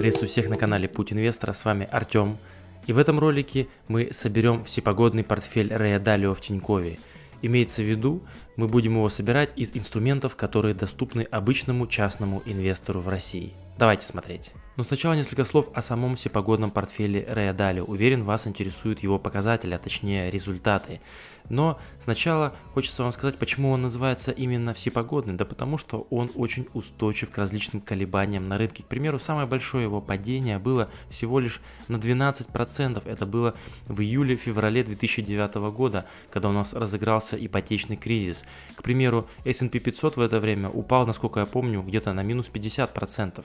Приветствую всех на канале Путь Инвестора, с вами Артем. И в этом ролике мы соберем всепогодный портфель Рэя Далио в Тинькове. Имеется в виду, мы будем его собирать из инструментов, которые доступны обычному частному инвестору в России. Давайте смотреть. Но сначала несколько слов о самом всепогодном портфеле Рэя Далио. Уверен, вас интересуют его показатели, а точнее результаты. Но сначала хочется вам сказать, почему он называется именно всепогодным. Да потому что он очень устойчив к различным колебаниям на рынке. К примеру, самое большое его падение было всего лишь на 12%. Это было в июле-феврале 2009 года, когда у нас разыгрался ипотечный кризис. К примеру, S&P 500 в это время упал, насколько я помню, где-то на минус 50%.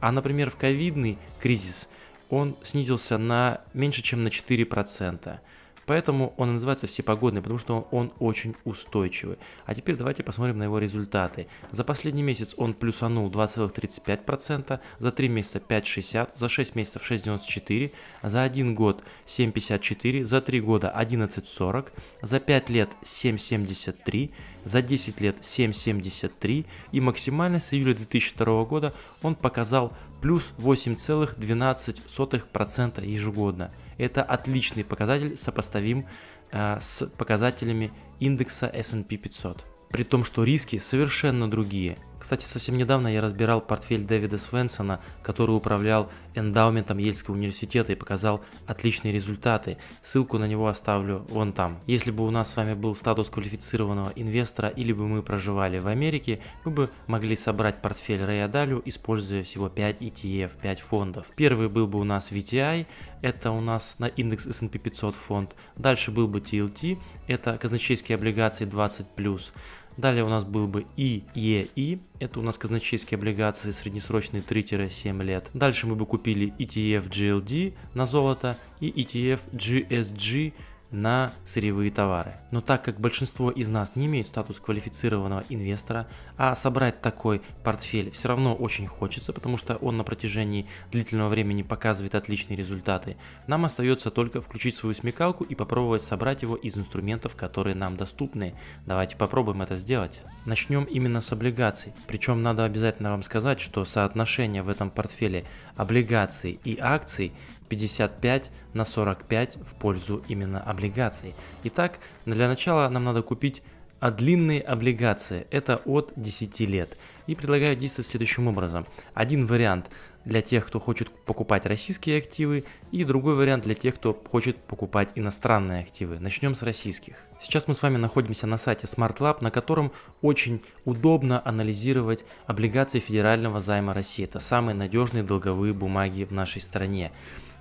А, например, в ковидный кризис он снизился на меньше, чем на 4%. Поэтому он и называется всепогодный, потому что он, он очень устойчивый. А теперь давайте посмотрим на его результаты. За последний месяц он плюсанул 2,35%, за 3 месяца 5,60%, за 6 месяцев 6,94%, за 1 год 7,54%, за 3 года 11,40%, за 5 лет 7,73%, за 10 лет 7,73 и максимально с июля 2002 года он показал плюс 8,12% ежегодно. Это отличный показатель, сопоставим э, с показателями индекса S&P 500. При том, что риски совершенно другие – кстати, совсем недавно я разбирал портфель Дэвида Свенсона, который управлял эндаументом Ельского университета и показал отличные результаты. Ссылку на него оставлю вон там. Если бы у нас с вами был статус квалифицированного инвестора или бы мы проживали в Америке, мы бы могли собрать портфель Рэя Далю, используя всего 5 ETF, 5 фондов. Первый был бы у нас VTI, это у нас на индекс S&P 500 фонд. Дальше был бы TLT, это казначейские облигации 20+. Далее у нас был бы ИЕИ, это у нас казначейские облигации, среднесрочные 3-7 лет. Дальше мы бы купили ETF GLD на золото и ETF GSG на сырьевые товары. Но так как большинство из нас не имеют статус квалифицированного инвестора, а собрать такой портфель все равно очень хочется, потому что он на протяжении длительного времени показывает отличные результаты, нам остается только включить свою смекалку и попробовать собрать его из инструментов, которые нам доступны. Давайте попробуем это сделать. Начнем именно с облигаций. Причем надо обязательно вам сказать, что соотношение в этом портфеле облигаций и акций 55 на 45 в пользу именно облигаций. Итак, для начала нам надо купить а длинные облигации – это от 10 лет. И предлагаю действовать следующим образом. Один вариант для тех, кто хочет покупать российские активы, и другой вариант для тех, кто хочет покупать иностранные активы. Начнем с российских. Сейчас мы с вами находимся на сайте Smart на котором очень удобно анализировать облигации федерального займа России. Это самые надежные долговые бумаги в нашей стране.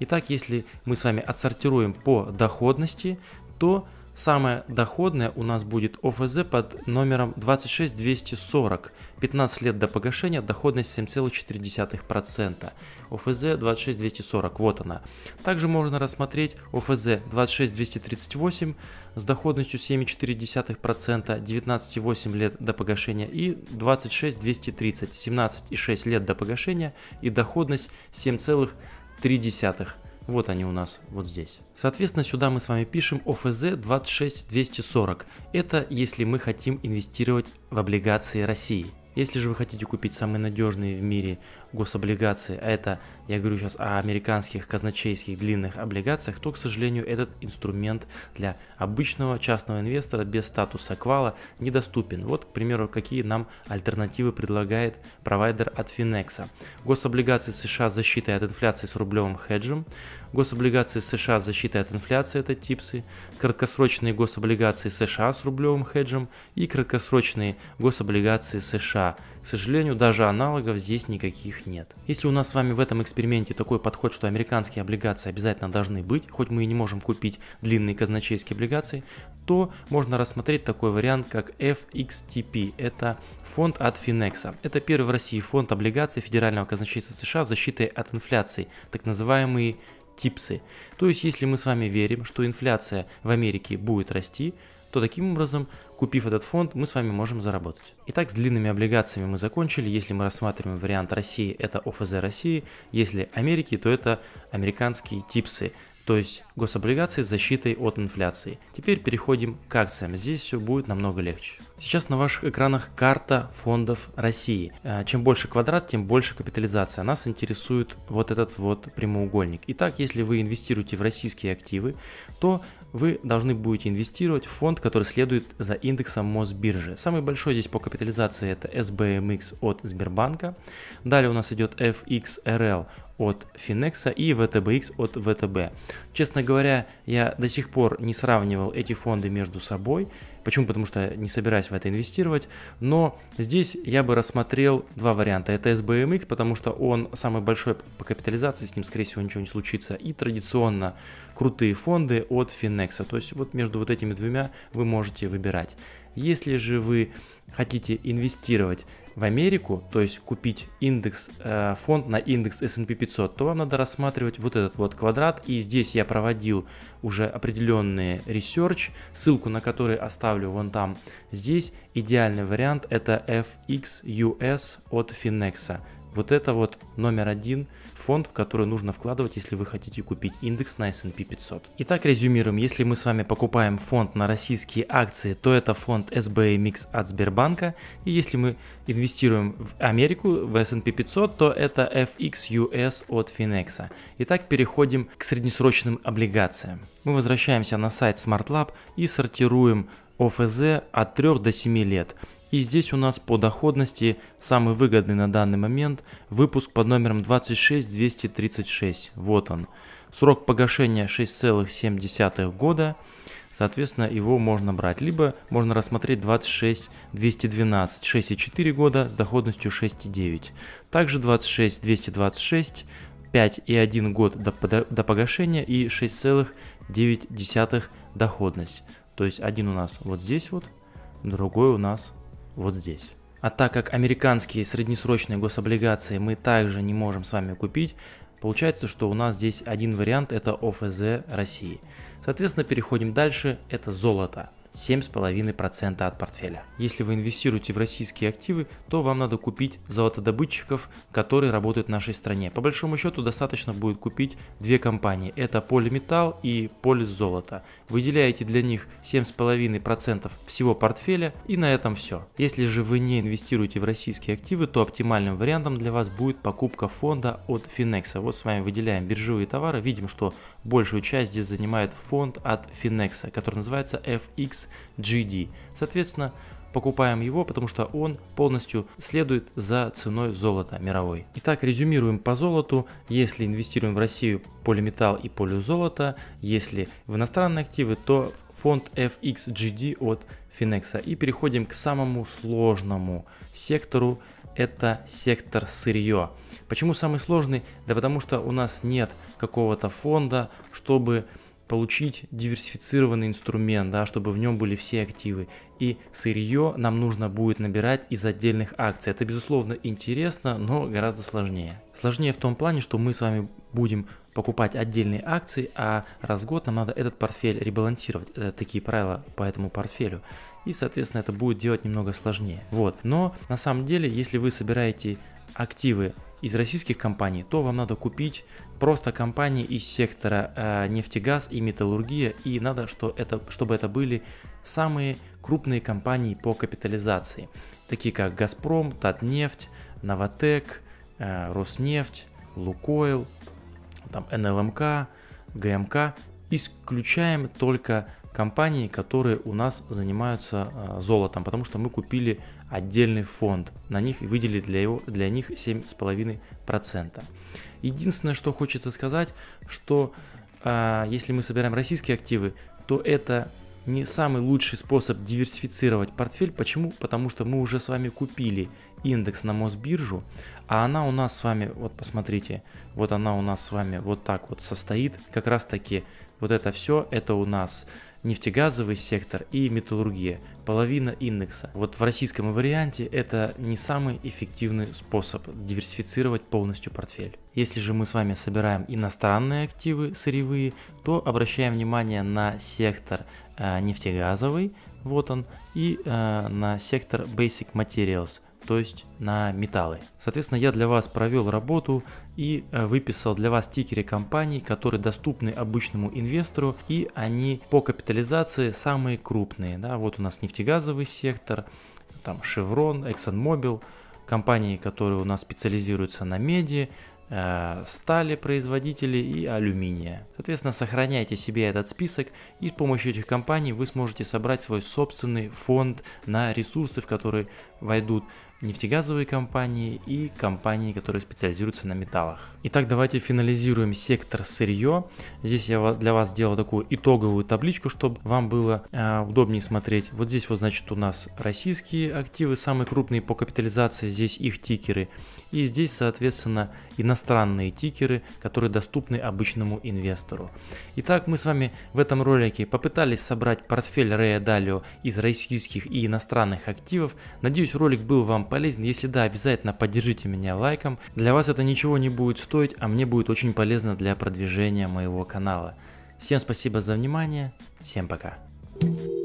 Итак, если мы с вами отсортируем по доходности, то Самое доходное у нас будет ОФЗ под номером 26240. 15 лет до погашения, доходность 7,4%. ОФЗ 26240, вот она. Также можно рассмотреть ОФЗ 26238 с доходностью 7,4%, 19,8 лет до погашения и 26230, 17,6 лет до погашения и доходность 7,3%. Вот они у нас вот здесь. Соответственно, сюда мы с вами пишем ОФЗ 26240. Это если мы хотим инвестировать в облигации России. Если же вы хотите купить самые надежные в мире гособлигации, а это я говорю сейчас о американских казначейских длинных облигациях, то, к сожалению, этот инструмент для обычного частного инвестора без статуса квала недоступен. Вот, к примеру, какие нам альтернативы предлагает провайдер от Finex. Гособлигации США с защитой от инфляции с рублевым хеджем, Гособлигации США с защитой от инфляции – это ТИПСы, краткосрочные гособлигации США с рублевым хеджем и краткосрочные гособлигации США. К сожалению, даже аналогов здесь никаких нет. Если у нас с вами в этом эксперименте такой подход, что американские облигации обязательно должны быть, хоть мы и не можем купить длинные казначейские облигации, то можно рассмотреть такой вариант, как FXTP. Это фонд от Финекса. Это первый в России фонд облигаций Федерального казначейства США с защитой от инфляции, так называемые типсы. То есть, если мы с вами верим, что инфляция в Америке будет расти, то таким образом, купив этот фонд, мы с вами можем заработать. Итак, с длинными облигациями мы закончили. Если мы рассматриваем вариант России, это ОФЗ России. Если Америки, то это американские типсы то есть гособлигации с защитой от инфляции. Теперь переходим к акциям. Здесь все будет намного легче. Сейчас на ваших экранах карта фондов России. Э, чем больше квадрат, тем больше капитализация. Нас интересует вот этот вот прямоугольник. Итак, если вы инвестируете в российские активы, то вы должны будете инвестировать в фонд, который следует за индексом Мосбиржи. Самый большой здесь по капитализации это SBMX от Сбербанка. Далее у нас идет FXRL от Финекса и VTBX от ВТБ. Честно говоря, я до сих пор не сравнивал эти фонды между собой. Почему? Потому что не собираюсь в это инвестировать. Но здесь я бы рассмотрел два варианта. Это SBMX, эм потому что он самый большой по капитализации, с ним, скорее всего, ничего не случится. И традиционно крутые фонды от Finex. То есть вот между вот этими двумя вы можете выбирать. Если же вы хотите инвестировать в Америку, то есть купить индекс, э, фонд на индекс S&P 500, то вам надо рассматривать вот этот вот квадрат. И здесь я проводил уже определенные ресерч, ссылку на который оставлю вон там. Здесь идеальный вариант это FXUS от Finex. Вот это вот номер один фонд, в который нужно вкладывать, если вы хотите купить индекс на S&P 500. Итак, резюмируем. Если мы с вами покупаем фонд на российские акции, то это фонд SBA Mix от Сбербанка. И если мы инвестируем в Америку, в S&P 500, то это FXUS от Finex. Итак, переходим к среднесрочным облигациям. Мы возвращаемся на сайт SmartLab и сортируем ОФЗ от 3 до 7 лет. И здесь у нас по доходности самый выгодный на данный момент выпуск под номером 26236. Вот он. Срок погашения 6,7 года. Соответственно, его можно брать. Либо можно рассмотреть 26212, 6,4 года с доходностью 6,9. Также 26226, 5,1 год до, до погашения и 6,9 доходность. То есть один у нас вот здесь вот, другой у нас вот здесь. А так как американские среднесрочные гособлигации мы также не можем с вами купить, получается, что у нас здесь один вариант – это ОФЗ России. Соответственно, переходим дальше, это золото. 7,5% от портфеля. Если вы инвестируете в российские активы, то вам надо купить золотодобытчиков, которые работают в нашей стране. По большому счету достаточно будет купить две компании. Это Полиметал и Полис Выделяете для них 7,5% всего портфеля и на этом все. Если же вы не инвестируете в российские активы, то оптимальным вариантом для вас будет покупка фонда от Финекса. Вот с вами выделяем биржевые товары, видим, что большую часть здесь занимает фонд от Финекса, который называется FX XGD. Соответственно, покупаем его, потому что он полностью следует за ценой золота мировой. Итак, резюмируем по золоту. Если инвестируем в Россию полиметалл и полюзолото, если в иностранные активы, то фонд FXGD от Финекса. И переходим к самому сложному сектору, это сектор сырье. Почему самый сложный? Да потому что у нас нет какого-то фонда, чтобы получить диверсифицированный инструмент, да, чтобы в нем были все активы. И сырье нам нужно будет набирать из отдельных акций. Это, безусловно, интересно, но гораздо сложнее. Сложнее в том плане, что мы с вами будем покупать отдельные акции, а раз в год нам надо этот портфель ребалансировать. Это такие правила по этому портфелю. И, соответственно, это будет делать немного сложнее. Вот. Но на самом деле, если вы собираете активы из российских компаний, то вам надо купить просто компании из сектора э, нефтегаз и металлургия, и надо, что это, чтобы это были самые крупные компании по капитализации, такие как Газпром, Татнефть, Новотек, э, Роснефть, Лукойл, там НЛМК, эм ГМК. Эм Исключаем только компании, которые у нас занимаются э, золотом, потому что мы купили отдельный фонд, на них выделить для, его, для них 7,5%. Единственное, что хочется сказать, что э, если мы собираем российские активы, то это не самый лучший способ диверсифицировать портфель. Почему? Потому что мы уже с вами купили индекс на Мосбиржу, а она у нас с вами, вот посмотрите, вот она у нас с вами вот так вот состоит. Как раз таки вот это все, это у нас нефтегазовый сектор и металлургия, половина индекса. Вот в российском варианте это не самый эффективный способ диверсифицировать полностью портфель. Если же мы с вами собираем иностранные активы сырьевые, то обращаем внимание на сектор э, нефтегазовый, вот он, и э, на сектор Basic Materials, то есть на металлы. Соответственно, я для вас провел работу и э, выписал для вас тикеры компаний, которые доступны обычному инвестору, и они по капитализации самые крупные. Да? Вот у нас нефтегазовый сектор, там Chevron, ExxonMobil, компании, которые у нас специализируются на меди, э, стали производители и алюминия. Соответственно, сохраняйте себе этот список и с помощью этих компаний вы сможете собрать свой собственный фонд на ресурсы, в которые войдут нефтегазовые компании и компании, которые специализируются на металлах. Итак, давайте финализируем сектор сырье. Здесь я для вас сделал такую итоговую табличку, чтобы вам было э, удобнее смотреть. Вот здесь вот, значит, у нас российские активы, самые крупные по капитализации, здесь их тикеры. И здесь, соответственно, иностранные тикеры, которые доступны обычному инвестору. Итак, мы с вами в этом ролике попытались собрать портфель Рэя Далио из российских и иностранных активов. Надеюсь, ролик был вам полезен. Если да, обязательно поддержите меня лайком. Для вас это ничего не будет стоить, а мне будет очень полезно для продвижения моего канала. Всем спасибо за внимание, всем пока. thank you